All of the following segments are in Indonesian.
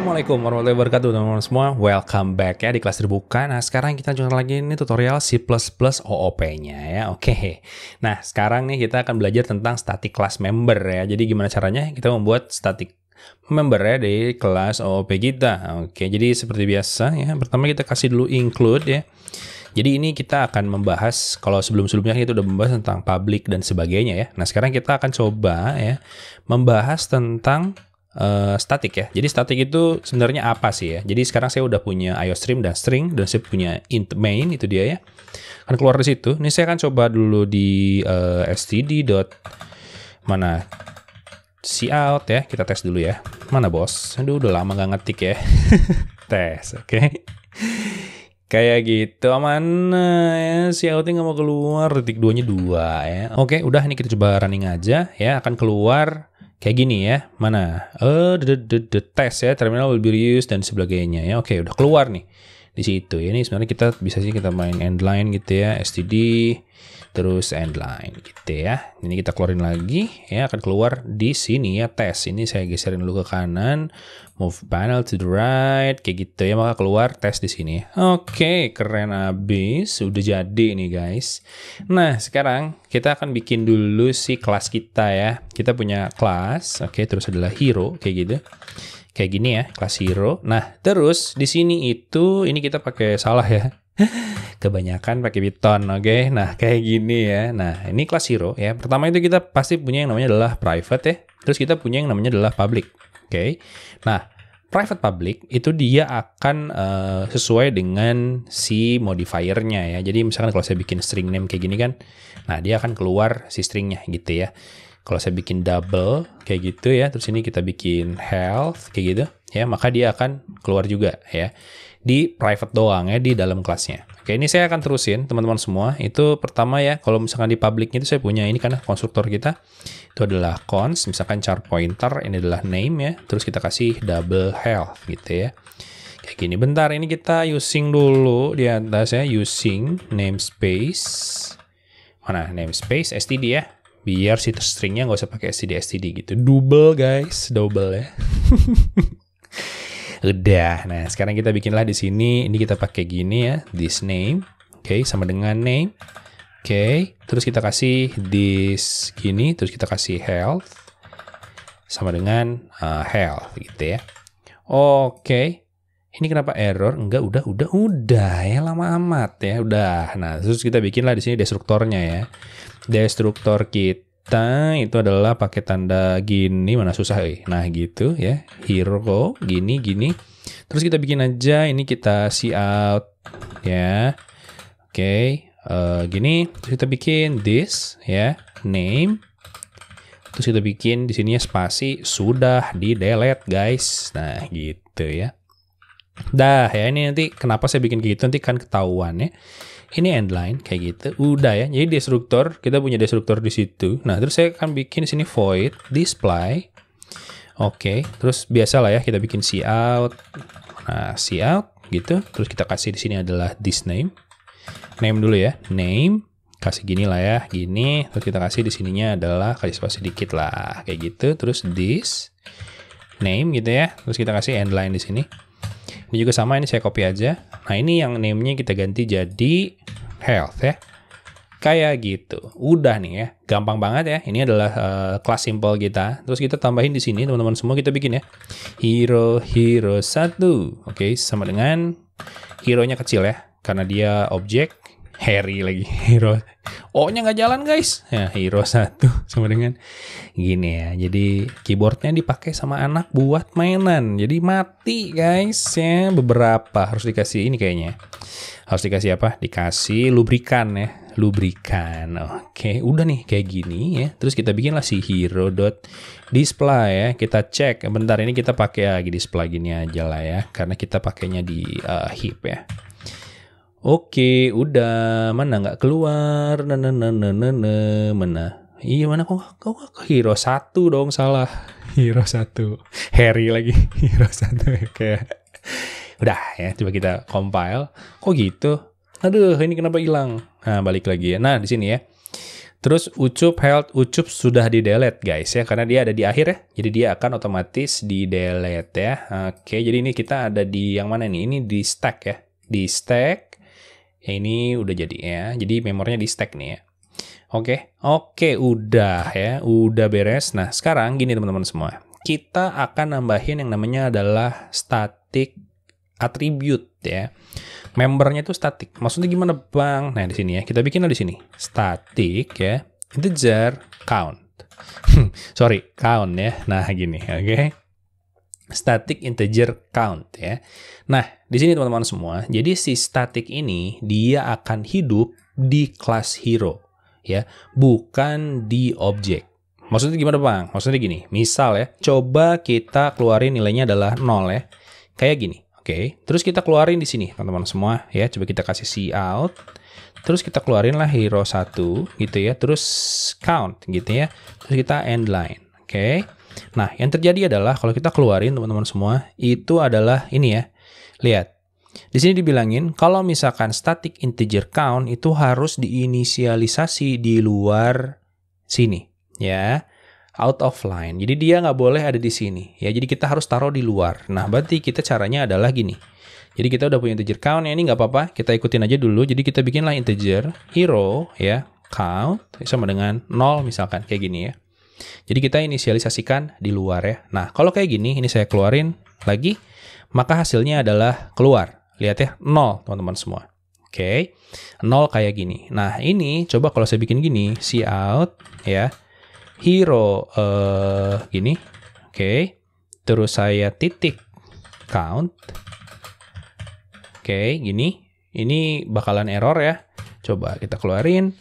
Assalamualaikum warahmatullahi wabarakatuh teman-teman semua Welcome back ya di kelas terbuka Nah sekarang kita lanjutkan lagi ini tutorial C++ OOP-nya ya Oke Nah sekarang nih kita akan belajar tentang static class member ya Jadi gimana caranya kita membuat static member ya di kelas OOP kita Oke jadi seperti biasa ya Pertama kita kasih dulu include ya jadi ini kita akan membahas kalau sebelum-sebelumnya kita udah membahas tentang public dan sebagainya ya. Nah, sekarang kita akan coba ya membahas tentang uh, eh, static ya. Jadi static itu sebenarnya apa sih ya? Jadi sekarang saya udah punya io stream dan string dan saya punya int main itu dia ya. Kan keluar dari situ. Ini saya akan coba dulu di uh, std dot mana cout ya. Kita tes dulu ya. Mana bos? Aduh udah lama nggak ngetik ya. tes, oke. Okay. Kayak gitu, mana eh, ya, si outing nggak mau keluar, titik duanya dua ya. Oke, udah ini kita coba running aja ya, akan keluar Kayak gini ya, mana? Eh, the test ya, terminal will be reused dan sebagainya ya. Oke, udah keluar nih di situ ini sebenarnya kita bisa sih kita main endline gitu ya std terus endline gitu ya ini kita keluarin lagi ya akan keluar di sini ya tes ini saya geserin dulu ke kanan move panel to the right kayak gitu ya maka keluar tes di sini oke keren abis udah jadi nih guys nah sekarang kita akan bikin dulu si kelas kita ya kita punya kelas oke terus adalah hero kayak gitu kayak gini ya, kelas hero. Nah, terus di sini itu ini kita pakai salah ya. Kebanyakan pakai Python, oke. Okay? Nah, kayak gini ya. Nah, ini kelas hero ya. Pertama itu kita pasti punya yang namanya adalah private ya. Terus kita punya yang namanya adalah public. Oke. Okay? Nah, private public itu dia akan uh, sesuai dengan si modifiernya ya. Jadi misalkan kalau saya bikin string name kayak gini kan, nah dia akan keluar si stringnya gitu ya. Kalau saya bikin double kayak gitu ya, terus ini kita bikin health kayak gitu ya, maka dia akan keluar juga ya di private doang ya di dalam kelasnya. Oke, ini saya akan terusin teman-teman semua. Itu pertama ya, kalau misalkan di publicnya itu saya punya ini karena konstruktor kita itu adalah cons, misalkan char pointer, ini adalah name ya, terus kita kasih double health gitu ya kayak gini bentar ini kita using dulu di atas ya using namespace mana namespace std ya biar si stringnya nggak usah pakai std std gitu double guys double ya udah nah sekarang kita bikinlah di sini ini kita pakai gini ya this name oke okay, sama dengan name oke okay, terus kita kasih this gini terus kita kasih health sama dengan uh, health gitu ya oke okay. ini kenapa error enggak udah udah udah ya lama amat ya udah nah terus kita bikinlah di sini destruktornya ya Destruktor kita itu adalah pakai tanda gini mana susah eh. Nah gitu ya. Hero gini gini. Terus kita bikin aja ini kita see out ya. Oke, okay. uh, eh, gini terus kita bikin this ya, name. Terus kita bikin di sini spasi sudah di delete guys. Nah, gitu ya. Dah ya ini nanti kenapa saya bikin gitu nanti kan ketahuan ya ini endline kayak gitu udah ya jadi destruktor kita punya destruktor di situ nah terus saya akan bikin sini void display oke okay. terus biasa lah ya kita bikin out, nah out gitu terus kita kasih di sini adalah this name name dulu ya name kasih gini lah ya gini terus kita kasih di sininya adalah kasih spasi sedikit lah kayak gitu terus this name gitu ya terus kita kasih endline di sini ini juga sama ini saya copy aja nah ini yang namenya kita ganti jadi health ya. Kayak gitu. Udah nih ya. Gampang banget ya. Ini adalah uh, kelas simple kita. Terus kita tambahin di sini teman-teman semua kita bikin ya. Hero hero 1. Oke, okay, sama dengan hero-nya kecil ya. Karena dia objek Harry lagi hero O-nya nggak jalan guys ya, hero satu sama dengan gini ya jadi keyboardnya dipakai sama anak buat mainan jadi mati guys ya beberapa harus dikasih ini kayaknya ya. harus dikasih apa dikasih lubrikan ya lubrikan oke udah nih kayak gini ya terus kita bikinlah si hero dot display ya kita cek bentar ini kita pakai lagi display gini aja lah ya karena kita pakainya di uh, hip ya Oke, udah mana nggak keluar? Nene nene nene mana? Iya mana kok kok, kok hero satu dong salah. Hero satu, Harry lagi hero satu ya, kayak. Udah ya, coba kita compile. Kok gitu? Aduh, ini kenapa hilang? Nah, balik lagi ya. Nah, di sini ya. Terus ucup health ucup sudah di delete guys ya karena dia ada di akhir ya. Jadi dia akan otomatis di delete ya. Oke, jadi ini kita ada di yang mana nih? Ini di stack ya. Di stack Ya, ini udah jadi ya. Jadi memornya di stack nih ya. Oke, oke udah ya, udah beres. Nah sekarang gini teman-teman semua, kita akan nambahin yang namanya adalah static attribute ya. Membernya itu static. Maksudnya gimana bang? Nah di sini ya, kita bikin di sini static ya integer count. Sorry count ya. Nah gini, oke. Okay? static integer count ya. Nah, di sini teman-teman semua, jadi si static ini dia akan hidup di class hero ya, bukan di objek. Maksudnya gimana Bang? Maksudnya gini, misal ya, coba kita keluarin nilainya adalah 0 ya. Kayak gini. Oke, okay. terus kita keluarin di sini teman-teman semua ya. Coba kita kasih C out. Terus kita keluarin lah hero 1 gitu ya. Terus count gitu ya. Terus kita end line. Oke. Okay. Nah, yang terjadi adalah kalau kita keluarin teman-teman semua, itu adalah ini ya. Lihat. Di sini dibilangin kalau misalkan static integer count itu harus diinisialisasi di luar sini, ya. Out of line. Jadi dia nggak boleh ada di sini, ya. Jadi kita harus taruh di luar. Nah, berarti kita caranya adalah gini. Jadi kita udah punya integer count ya, ini nggak apa-apa, kita ikutin aja dulu. Jadi kita bikinlah integer hero ya count sama dengan 0 misalkan kayak gini ya. Jadi kita inisialisasikan di luar ya. Nah, kalau kayak gini, ini saya keluarin lagi, maka hasilnya adalah keluar. Lihat ya, 0 teman-teman semua. Oke, okay. 0 kayak gini. Nah, ini coba kalau saya bikin gini, si out ya, hero uh, gini, oke. Okay. Terus saya titik count, oke, okay, gini. Ini bakalan error ya. Coba kita keluarin.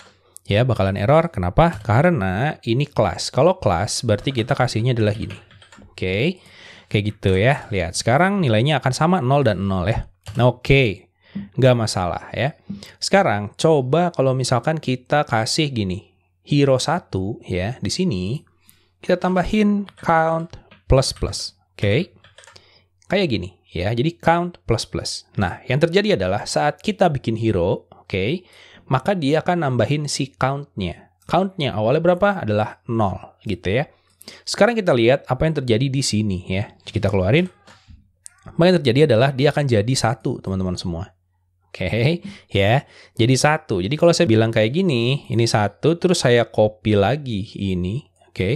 Ya, bakalan error. Kenapa? Karena ini kelas. Kalau kelas, berarti kita kasihnya adalah gini. Oke. Okay. Kayak gitu ya. Lihat, sekarang nilainya akan sama 0 dan 0 ya. Nah, oke. Okay. Nggak masalah ya. Sekarang, coba kalau misalkan kita kasih gini. Hero 1 ya, di sini. Kita tambahin count plus plus. Oke. Okay. Kayak gini ya. Jadi count plus plus. Nah, yang terjadi adalah saat kita bikin hero, oke. Okay, maka dia akan nambahin si countnya. Countnya awalnya berapa? Adalah 0 gitu ya. Sekarang kita lihat apa yang terjadi di sini ya. Kita keluarin. apa yang terjadi adalah dia akan jadi satu teman-teman semua. Oke, okay, ya. Jadi satu. Jadi kalau saya bilang kayak gini, ini satu, terus saya copy lagi ini, oke. Okay.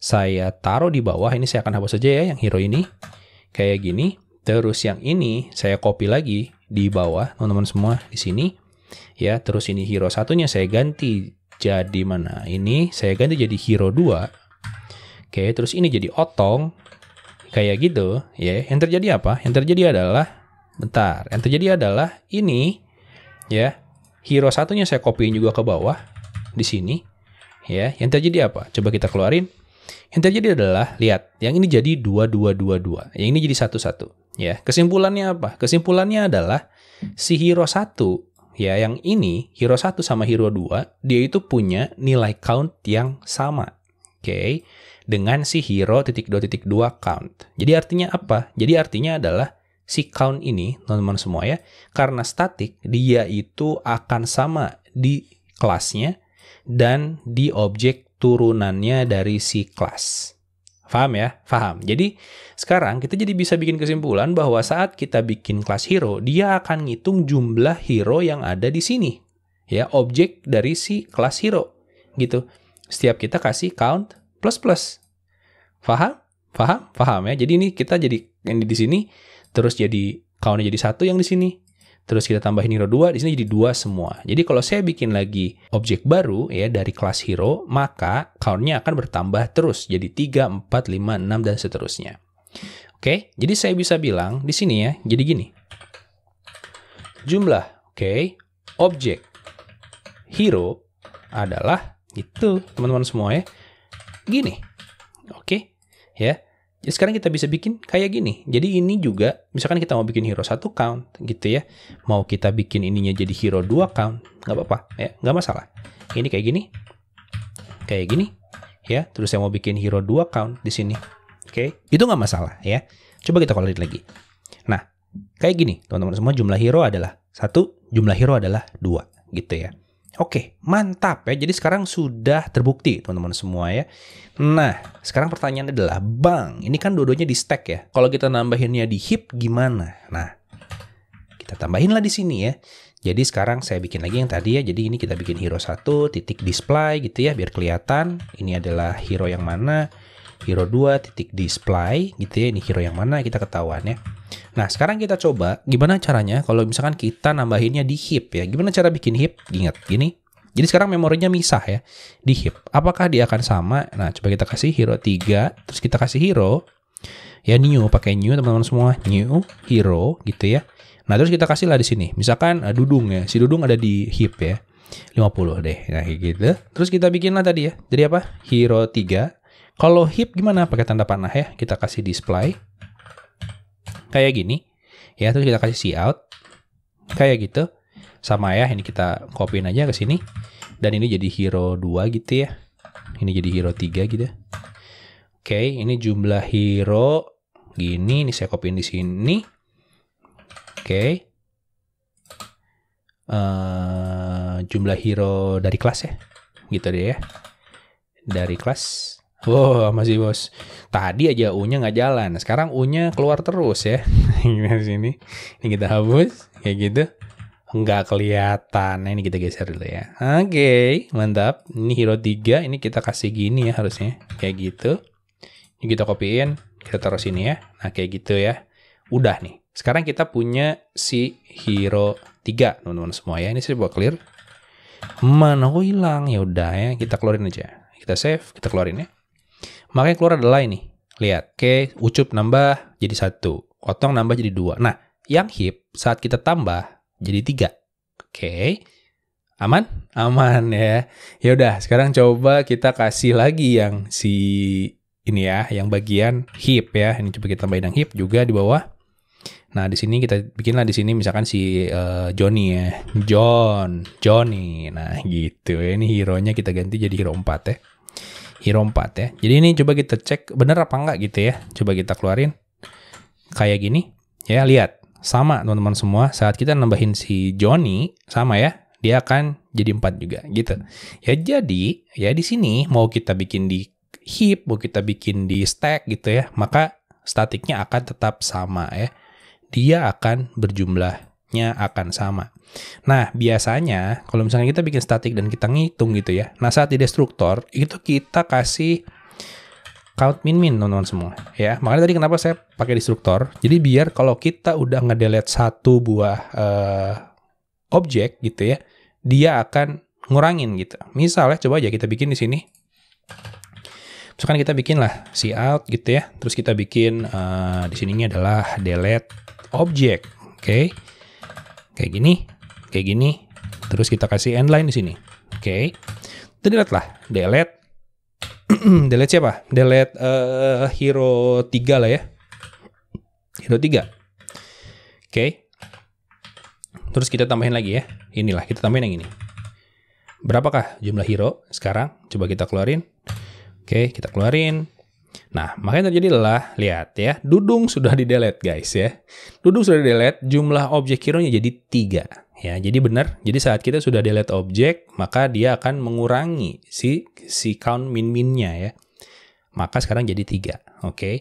Saya taruh di bawah, ini saya akan hapus saja ya, yang hero ini. Kayak gini. Terus yang ini saya copy lagi di bawah, teman-teman semua di sini ya terus ini hero satunya saya ganti jadi mana ini saya ganti jadi hero 2 oke terus ini jadi otong kayak gitu ya yang terjadi apa yang terjadi adalah bentar yang terjadi adalah ini ya hero satunya saya copyin juga ke bawah di sini ya yang terjadi apa coba kita keluarin yang terjadi adalah lihat, yang ini jadi dua dua dua dua, yang ini jadi satu satu. Ya, kesimpulannya apa? Kesimpulannya adalah si hero satu ya yang ini hero 1 sama hero 2 dia itu punya nilai count yang sama. Oke. Okay? Dengan si hero titik dua titik 2 count. Jadi artinya apa? Jadi artinya adalah si count ini teman-teman semua ya karena statik dia itu akan sama di kelasnya dan di objek turunannya dari si kelas. Faham ya? Faham. Jadi sekarang kita jadi bisa bikin kesimpulan bahwa saat kita bikin kelas hero, dia akan ngitung jumlah hero yang ada di sini. Ya, objek dari si kelas hero gitu. Setiap kita kasih count plus plus. Faham? Faham? Faham ya. Jadi ini kita jadi yang di sini terus jadi countnya jadi satu yang di sini terus kita tambahin hero 2, di sini jadi dua semua. Jadi kalau saya bikin lagi objek baru ya dari kelas hero, maka countnya akan bertambah terus jadi 3, 4, 5, 6, dan seterusnya. Oke, jadi saya bisa bilang di sini ya, jadi gini. Jumlah, oke, objek hero adalah itu teman-teman semua ya. Gini. Oke, ya. Ya sekarang kita bisa bikin kayak gini. Jadi ini juga, misalkan kita mau bikin hero satu count gitu ya. Mau kita bikin ininya jadi hero dua count, nggak apa-apa ya, nggak masalah. Ini kayak gini, kayak gini ya. Terus saya mau bikin hero dua count di sini. Oke, okay? itu nggak masalah ya. Coba kita kolalit lagi. Nah, kayak gini teman-teman semua jumlah hero adalah satu jumlah hero adalah dua gitu ya Oke, mantap ya. Jadi sekarang sudah terbukti teman-teman semua ya. Nah, sekarang pertanyaannya adalah, Bang, ini kan dua-duanya di stack ya. Kalau kita nambahinnya di hip gimana? Nah, kita tambahinlah di sini ya. Jadi sekarang saya bikin lagi yang tadi ya. Jadi ini kita bikin hero 1 titik display gitu ya biar kelihatan ini adalah hero yang mana. Hero 2 titik display gitu ya. Ini hero yang mana kita ketahuan ya. Nah, sekarang kita coba gimana caranya kalau misalkan kita nambahinnya di hip ya. Gimana cara bikin hip Ingat, gini. Jadi sekarang memorinya misah ya di hip Apakah dia akan sama? Nah, coba kita kasih hero 3, terus kita kasih hero ya new pakai new teman-teman semua, new hero gitu ya. Nah, terus kita kasih lah di sini. Misalkan uh, Dudung ya. Si Dudung ada di hip ya. 50 deh. Nah, gitu. Terus kita bikin lah tadi ya. Jadi apa? Hero 3. Kalau hip gimana? Pakai tanda panah ya. Kita kasih display kayak gini ya terus kita kasih see out kayak gitu sama ya ini kita copyin aja ke sini dan ini jadi hero 2 gitu ya ini jadi hero 3 gitu oke ini jumlah hero gini ini saya copyin di sini oke uh, jumlah hero dari kelas ya gitu deh ya dari kelas Wah, wow, masih bos. Tadi aja U-nya nggak jalan. Sekarang U-nya keluar terus ya. Dari sini. Ini kita hapus. Kayak gitu. Nggak kelihatan. Nah, ini kita geser dulu ya. Oke, okay, mantap. Ini hero 3. Ini kita kasih gini ya harusnya. Kayak gitu. Ini kita copyin. Kita taruh sini ya. Nah, kayak gitu ya. Udah nih. Sekarang kita punya si hero 3. Teman-teman semua ya. Ini saya buat clear. Mana kok hilang? Ya udah ya. Kita keluarin aja. Kita save. Kita keluarin ya. Makanya keluar adalah ini Lihat, oke, okay, ucup nambah jadi satu, potong nambah jadi dua. Nah, yang hip saat kita tambah jadi tiga. Oke, okay. aman, aman ya. Ya udah, sekarang coba kita kasih lagi yang si ini ya, yang bagian hip ya. Ini coba kita tambahin yang hip juga di bawah. Nah, di sini kita bikinlah di sini misalkan si uh, Johnny ya. John, Johnny. Nah, gitu. Ini hero-nya kita ganti jadi hero 4 ya. Hero 4 ya. Jadi ini coba kita cek bener apa enggak gitu ya. Coba kita keluarin kayak gini ya lihat sama teman-teman semua saat kita nambahin si Johnny sama ya dia akan jadi 4 juga gitu. Ya jadi ya di sini mau kita bikin di heap, mau kita bikin di stack gitu ya, maka statiknya akan tetap sama ya. Dia akan berjumlah nya akan sama. Nah, biasanya kalau misalnya kita bikin statik dan kita ngitung gitu ya. Nah, saat di destruktor itu kita kasih count min min teman-teman semua ya. Makanya tadi kenapa saya pakai destruktor. Jadi biar kalau kita udah ngedelete satu buah uh, objek gitu ya, dia akan ngurangin gitu. Misalnya coba aja kita bikin di sini. Misalkan kita bikin lah si out gitu ya. Terus kita bikin uh, di sininya adalah delete object. Oke. Okay kayak gini, kayak gini, terus kita kasih end line di sini. Oke. Okay. Delete lah, delete. delete siapa? Delete uh, hero 3 lah ya. Hero 3. Oke. Okay. Terus kita tambahin lagi ya. Inilah kita tambahin yang ini. Berapakah jumlah hero sekarang? Coba kita keluarin. Oke, okay, kita keluarin. Nah, makanya terjadi adalah, lihat ya, Dudung sudah di delete guys ya. Dudung sudah di delete, jumlah objek hero jadi tiga Ya, jadi benar, jadi saat kita sudah delete objek, maka dia akan mengurangi si, si count min-minnya ya. Maka sekarang jadi tiga oke. Okay?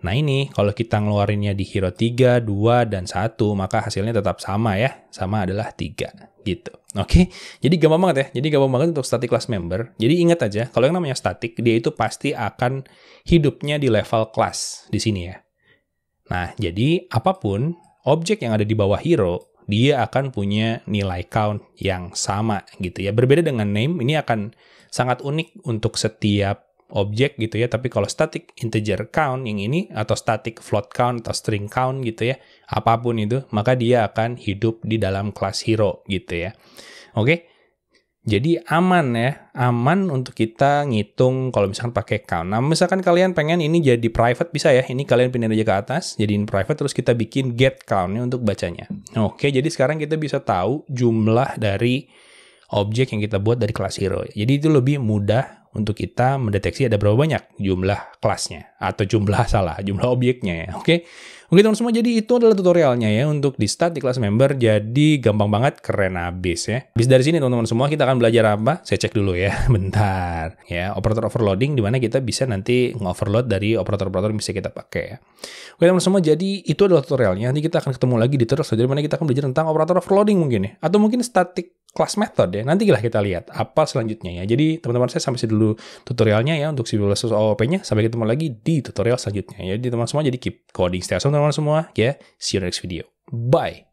Nah ini, kalau kita ngeluarinnya di hero 3, 2, dan 1, maka hasilnya tetap sama ya. Sama adalah 3, gitu. Oke, jadi gampang banget ya. Jadi gampang banget untuk static class member. Jadi ingat aja, kalau yang namanya static, dia itu pasti akan hidupnya di level class di sini ya. Nah, jadi apapun objek yang ada di bawah hero, dia akan punya nilai count yang sama gitu ya. Berbeda dengan name, ini akan sangat unik untuk setiap objek gitu ya, tapi kalau static integer count yang ini atau static float count atau string count gitu ya, apapun itu, maka dia akan hidup di dalam kelas hero gitu ya. Oke. Jadi aman ya, aman untuk kita ngitung kalau misalkan pakai count. Nah, misalkan kalian pengen ini jadi private bisa ya. Ini kalian pindah aja ke atas, jadiin private terus kita bikin get count-nya untuk bacanya. Oke, jadi sekarang kita bisa tahu jumlah dari objek yang kita buat dari kelas hero. Jadi itu lebih mudah untuk kita mendeteksi ada berapa banyak jumlah kelasnya atau jumlah salah, jumlah objeknya ya. Oke. Oke teman semua, jadi itu adalah tutorialnya ya untuk di start di kelas member. Jadi gampang banget, keren abis ya. Habis dari sini teman-teman semua kita akan belajar apa? Saya cek dulu ya, bentar. Ya, operator overloading di mana kita bisa nanti ngoverload dari operator-operator yang bisa kita pakai ya. Oke teman teman semua, jadi itu adalah tutorialnya. Nanti kita akan ketemu lagi di terus Jadi mana kita akan belajar tentang operator overloading mungkin ya atau mungkin static kelas method ya. lah kita lihat apa selanjutnya ya. Jadi teman-teman saya sampai sini dulu tutorialnya ya untuk Civil Versus OOP-nya. Sampai ketemu lagi di tutorial selanjutnya ya. Jadi teman-teman semua jadi keep coding stay awesome teman-teman semua ya. See you next video. Bye.